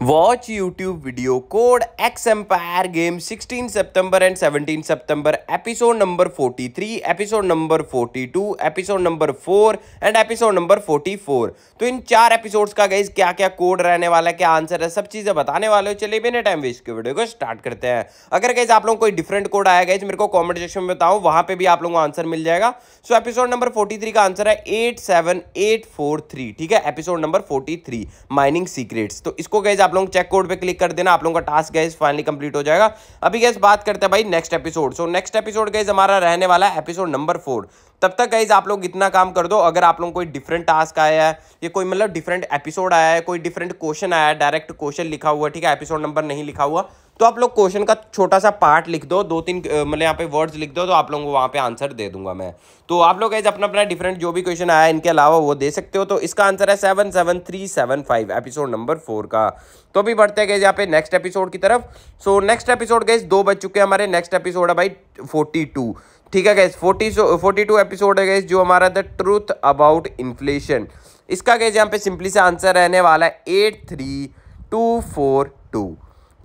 Watch YouTube video code X Empire game 16 September and 17 September episode number 43, episode number 42, episode number 4 and episode number 44 तो इन चार episodes का गई क्या क्या code रहने वाला है क्या आंसर है सब चीज़ें बताने वाले हो चलिए बिना टाइम वेस्ट के वीडियो को स्टार्ट करते हैं अगर गई आप लोग कोई डिफरेंट कोड आया गई मेरे को कॉमेंट सेक्शन में बताओ वहां पर भी आप लोगों को आंसर मिल जाएगा सो एपिसोड नंबर 43 का आंसर है 87843 ठीक है एपिसोड नंबर 43 माइनिंग सीक्रेट्स तो इसको गई आप लोग चेक कोड पे क्लिक कर देना आप लोगों का टास्क गैस फाइनली कंप्लीट हो जाएगा अभी गैस बात करते हैं भाई next episode so next episode guys हमारा रहने वाला है एपिसोड नंबर फोर तब तक गाइज आप लोग इतना काम कर दो अगर आप लोग कोई डिफरेंट टास्क आया है या कोई मतलब डिफरेंट एपिसोड आया है कोई डिफरेंट क्वेश्चन आया है डायरेक्ट क्वेश्चन लिखा हुआ ठीक है एपिसोड नंबर नहीं लिखा हुआ तो आप लोग क्वेश्चन का छोटा सा पार्ट लिख दो दो तीन मतलब यहाँ पे वर्ड्स लिख दो तो आप लोगों को वहाँ पे आंसर दे दूंगा मैं तो आप लोग अपना अपना डिफरेंट जो भी क्वेश्चन आया इनके अलावा वो दे सकते हो तो इसका आंसर है seven seven three seven five episode number four का तो अभी बढ़ते गए यहाँ पे नेक्स्ट एपिसोड की तरफ सो नेक्स्ट एपिसोड गए दो बज चुके हैं हमारे नेक्स्ट एपिसोड है भाई फोर्टी टू ठीक है guys forty forty two episode है गैस जो हमारा द ट्रूथ अबाउट इन्फ्लेशन इसका गैस यहाँ पे सिंपली से आंसर रहने वाला है eight three two four two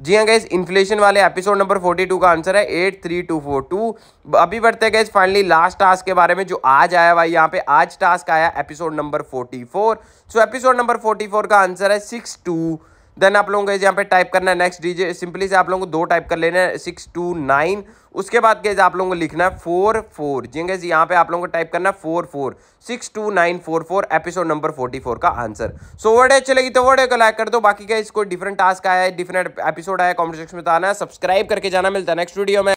जी हाँ गैस इन्फ्लेशन वाले एपिसोड नंबर फोर्टी टू का आंसर है eight three two four two अभी बढ़ते गए फाइनली लास्ट टास्क के बारे में जो आज आया हुआ यहाँ पे आज टास्क आया episode number forty four so episode number forty four का आंसर है सिक्स टू देन आप लोगों को यहाँ पे टाइप करना है नेक्स्ट डीजे सिंपली से आप लोगों को दो टाइप कर लेना है सिक्स टू नाइन उसके बाद गैज आप लोगों को लिखना है फोर फोर जी गैज यहाँ पे आप लोगों को टाइप करना है four four six two nine four four episode number forty four का आंसर सो वर्ड अच्छी लगी तो वर्ड को लाइक कर दो बाकी गैस इसको डिफरेंट टास्क आया है डिफरेंट एपिसोड आया कॉमेंट सेक्शन में बताना है सब्सक्राइब करके जाना मिलता है नेक्स्ट वीडियो में